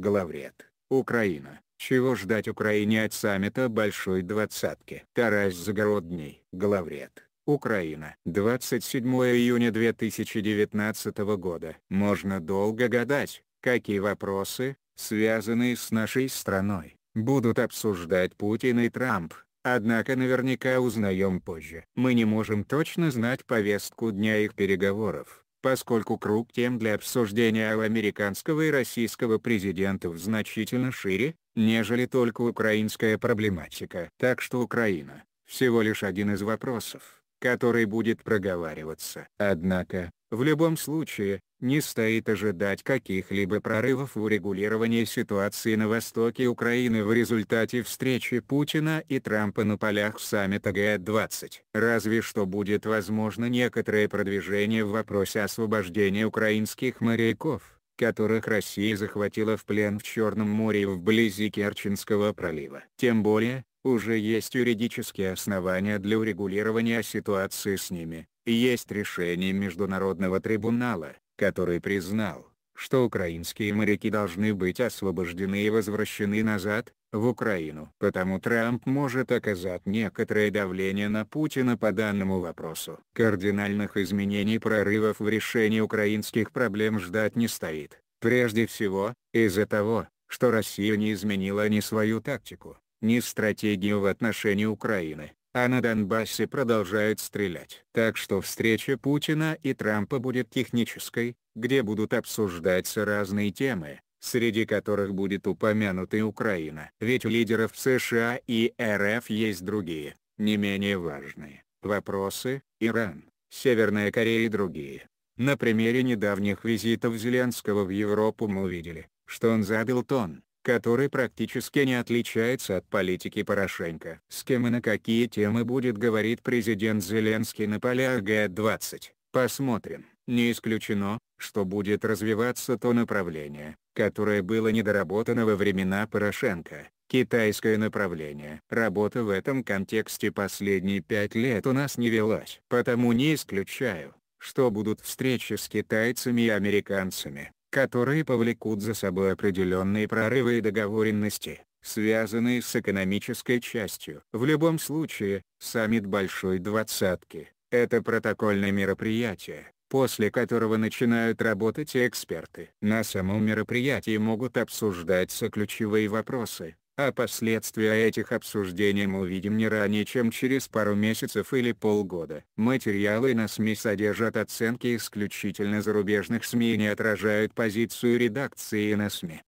Главред, Украина. Чего ждать Украине от саммита Большой Двадцатки? Тарас Загородний, главред. Украина. 27 июня 2019 года. Можно долго гадать, какие вопросы, связанные с нашей страной, будут обсуждать Путин и Трамп, однако наверняка узнаем позже. Мы не можем точно знать повестку дня их переговоров, поскольку круг тем для обсуждения у американского и российского президентов значительно шире, нежели только украинская проблематика. Так что Украина – всего лишь один из вопросов, который будет проговариваться. Однако, в любом случае, не стоит ожидать каких-либо прорывов в урегулировании ситуации на востоке Украины в результате встречи Путина и Трампа на полях саммита Г-20. Разве что будет возможно некоторое продвижение в вопросе освобождения украинских моряков, которых Россия захватила в плен в Черном море и вблизи Керченского пролива. Тем более, уже есть юридические основания для урегулирования ситуации с ними, есть решение Международного трибунала, который признал, что украинские моряки должны быть освобождены и возвращены назад, в Украину. Потому Трамп может оказать некоторое давление на Путина по данному вопросу. Кардинальных изменений прорывов в решении украинских проблем ждать не стоит. Прежде всего, из-за того, что Россия не изменила ни свою тактику, ни стратегию в отношении Украины а на Донбассе продолжают стрелять. Так что встреча Путина и Трампа будет технической, где будут обсуждаться разные темы, среди которых будет упомянута и Украина. Ведь у лидеров США и РФ есть другие, не менее важные, вопросы, Иран, Северная Корея и другие. На примере недавних визитов Зеленского в Европу мы увидели, что он задал тон, который практически не отличается от политики Порошенко. С кем и на какие темы будет говорить президент Зеленский на полях Г-20, посмотрим. Не исключено, что будет развиваться то направление, которое было недоработано во времена Порошенко, китайское направление. Работа в этом контексте последние пять лет у нас не велась. Потому не исключаю, что будут встречи с китайцами и американцами которые повлекут за собой определенные прорывы и договоренности, связанные с экономической частью. В любом случае, саммит Большой Двадцатки – это протокольное мероприятие, после которого начинают работать эксперты. На самом мероприятии могут обсуждаться ключевые вопросы, а последствия этих обсуждений мы увидим не ранее чем через пару месяцев или полгода. Материалы на СМИ содержат оценки исключительно зарубежных СМИ и не отражают позицию редакции на СМИ.